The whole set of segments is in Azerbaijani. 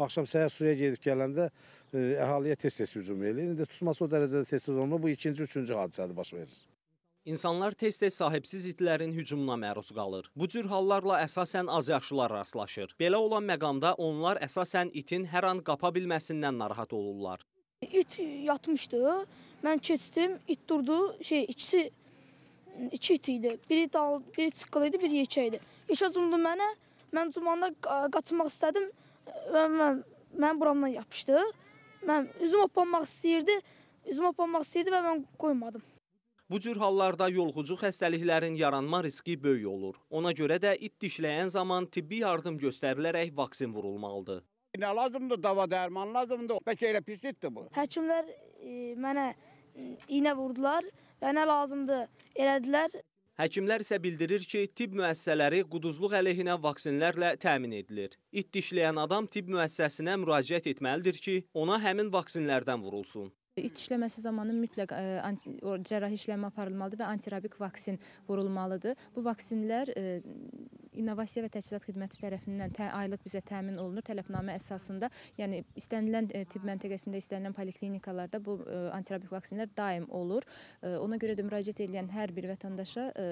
Axşam səhər suya gedib gələndə e, əhaliyə tez-tez hücum eləyir. İndi tutması o dərəcədə tez-tez olmur. Bu ikinci, üçüncü hadisədir baş verir. İnsanlar tez-tez sahibsiz itlərin hücumuna məruz qalır. Bu cür hallarla əsasən az yaşlılar rastlaşır. Belə olan məqamda onlar əsasən itin hər an qapa bilməsindən narahat olurlar. İt yatmışdı. Mən keçdim, it durdu. Şey, ikisi iki it idi. Biri dal, biri çıqqıl idi, biri yekə idi. Yekə cumdu mənə. Mən cumanda qaçmaq istədim və mən mənim buramdan yapışdı. Mən üzüm opanmaq istəyirdi, üzüm opanmaq istəyirdi və mən qoymadım. Bu cür hallarda yolxucu xəstəliklərin yaranma riski böyük olur. Ona görə də it dişləyən zaman tibbi yardım göstərilərək vaksin vurulmalıdır. Nə lazımdır? Dava dərman lazımdır. Bəlkə elə pis itdir bu. Həkimlər e, mənə e, iynə vurdular və nə lazımdır elədilər. Həkimlər isə bildirir ki, tibb müəssisələri quduzluq əleyhinə vaksinlərlə təmin edilir. İt dişləyən adam tibb müəssisəsinə müraciət etməlidir ki, ona həmin vaksinlərdən vurulsun. İt işləməsi zamanı mütləq e, cərrahi işləmə aparılmalıdır və antirabik vaksin vurulmalıdır. Bu vaksinlər e, İnnovasiya və Təchizat Xidməti tərəfindən tə, aylıq bizə təmin olunur. Tələbnamə əsasında, yəni istənilən e, tibb məntəqəsində, istənilən poliklinikalarda bu e, antirabik vaksinlər daim olur. E, ona görə də müraciət edən hər bir vətəndaşa e,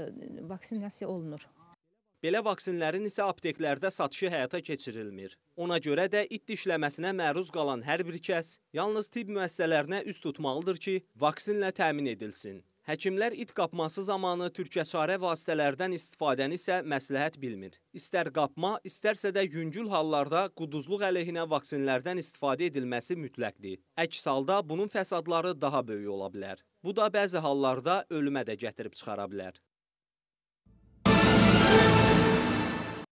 vaksinasiya olunur. Belə vaksinlərin isə apteklərdə satışı həyata keçirilmir. Ona görə də it dişləməsinə məruz qalan hər bir kəs yalnız tibb müəssisələrinə üz tutmalıdır ki, vaksinlə təmin edilsin. Həkimlər it qapması zamanı türkəçarə vasitələrdən istifadəni isə məsləhət bilmir. İstər qapma, istərsə də yüngül hallarda quduzluq əleyhinə vaksinlərdən istifadə edilməsi mütləqdir. Əks halda bunun fəsadları daha böyük ola bilər. Bu da bəzi hallarda ölümə də gətirib çıxara bilər.